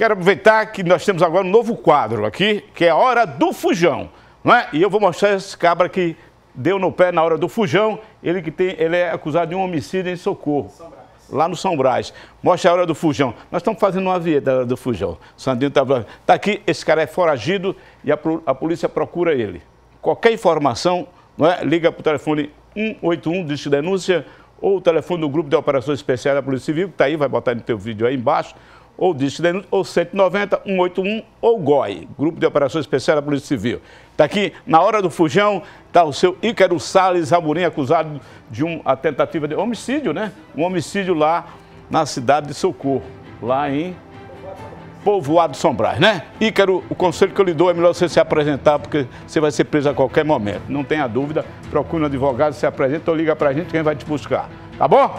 Quero aproveitar que nós temos agora um novo quadro aqui, que é a Hora do Fujão. Não é? E eu vou mostrar esse cabra que deu no pé na hora do fujão. Ele que tem, ele é acusado de um homicídio em socorro. Lá no São Brás. Mostra a hora do fujão. Nós estamos fazendo uma via da hora do fujão. Sandinho está tá aqui, esse cara é foragido e a, a polícia procura ele. Qualquer informação, não é? liga para o telefone 181, diz denúncia, ou o telefone do Grupo de Operações Especiais da Polícia Civil, que está aí, vai botar no teu vídeo aí embaixo ou disque denúncia, ou 190, 181 ou GOI, Grupo de Operações Especiais da Polícia Civil. Está aqui, na hora do fujão, está o seu Ícaro Salles Amorim, acusado de uma tentativa de homicídio, né? Um homicídio lá na cidade de Socorro, lá em Povoado Sombrais, né? Ícaro, o conselho que eu lhe dou é melhor você se apresentar, porque você vai ser preso a qualquer momento. Não tenha dúvida, procure um advogado, se apresenta ou liga a gente, quem vai te buscar. Tá bom?